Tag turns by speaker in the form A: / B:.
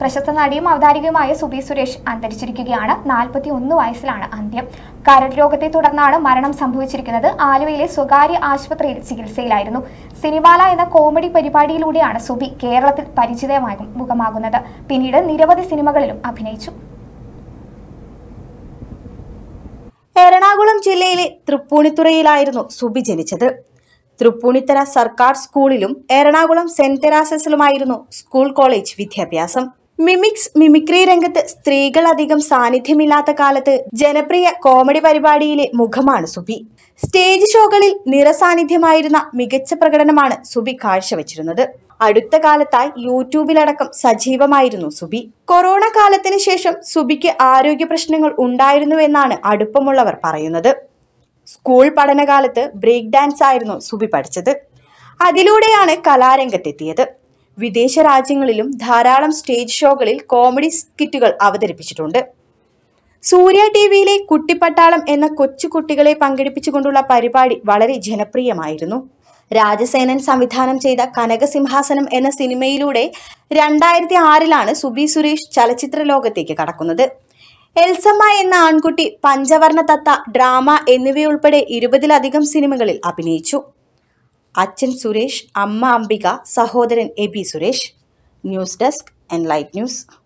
A: പ്രശസ്ത നടിയും അവതാരികയുമായ സുബി സുരേഷ് അന്തരിച്ചിരിക്കുകയാണ് നാൽപ്പത്തി ഒന്ന് വയസ്സിലാണ് അന്ത്യം കരൾ രോഗത്തെ തുടർന്നാണ് മരണം സംഭവിച്ചിരിക്കുന്നത് ആലുവയിലെ സ്വകാര്യ ആശുപത്രിയിൽ ചികിത്സയിലായിരുന്നു സിനിമാല എന്ന കോമഡി പരിപാടിയിലൂടെയാണ് സുബി കേരളത്തിൽ പരിചിതമാകും മുഖമാകുന്നത് പിന്നീട് നിരവധി സിനിമകളിലും അഭിനയിച്ചു
B: എറണാകുളം ജില്ലയിലെ തൃപ്പൂണിത്തുറയിലായിരുന്നു സുബി ജനിച്ചത് തൃപ്പൂണിത്തറ സർക്കാർ സ്കൂളിലും എറണാകുളം സെന്റ് തെരാസസിലുമായിരുന്നു സ്കൂൾ കോളേജ് വിദ്യാഭ്യാസം മിമിക്സ് മിമിക്രി രംഗത്ത് സ്ത്രീകൾ അധികം സാന്നിധ്യമില്ലാത്ത കാലത്ത് ജനപ്രിയ കോമഡി പരിപാടിയിലെ മുഖമാണ് സുബി സ്റ്റേജ് ഷോകളിൽ നിറസാന്നിധ്യമായിരുന്ന മികച്ച പ്രകടനമാണ് സുബി കാഴ്ചവെച്ചിരുന്നത് അടുത്ത കാലത്തായി യൂട്യൂബിലടക്കം സജീവമായിരുന്നു സുബി കൊറോണ കാലത്തിന് ശേഷം സുബിക്ക് ആരോഗ്യ പ്രശ്നങ്ങൾ ഉണ്ടായിരുന്നുവെന്നാണ് അടുപ്പമുള്ളവർ പറയുന്നത് സ്കൂൾ പഠനകാലത്ത് ബ്രേക്ക് ഡാൻസ് ആയിരുന്നു സുബി പഠിച്ചത് അതിലൂടെയാണ് കലാരംഗത്തെത്തിയത് വിദേശ രാജ്യങ്ങളിലും ധാരാളം സ്റ്റേജ് ഷോകളിൽ കോമഡി സ്കിറ്റുകൾ അവതരിപ്പിച്ചിട്ടുണ്ട് സൂര്യ ടി വിയിലെ കുട്ടിപ്പട്ടാളം എന്ന കൊച്ചു കുട്ടികളെ പങ്കെടുപ്പിച്ചുകൊണ്ടുള്ള പരിപാടി വളരെ ജനപ്രിയമായിരുന്നു രാജസേനൻ സംവിധാനം ചെയ്ത കനകസിംഹാസനം എന്ന സിനിമയിലൂടെ രണ്ടായിരത്തി ആറിലാണ് സുബി സുരേഷ് ചലച്ചിത്ര ലോകത്തേക്ക് കടക്കുന്നത് എൽസമ്മ എന്ന ആൺകുട്ടി പഞ്ചവർണ തത്ത ഡ്രാമ എന്നിവയുൾപ്പെടെ ഇരുപതിലധികം സിനിമകളിൽ അഭിനയിച്ചു അച്ഛൻ സുരേഷ് അമ്മ അംബിക സഹോദരൻ A P Suresh news desk N light news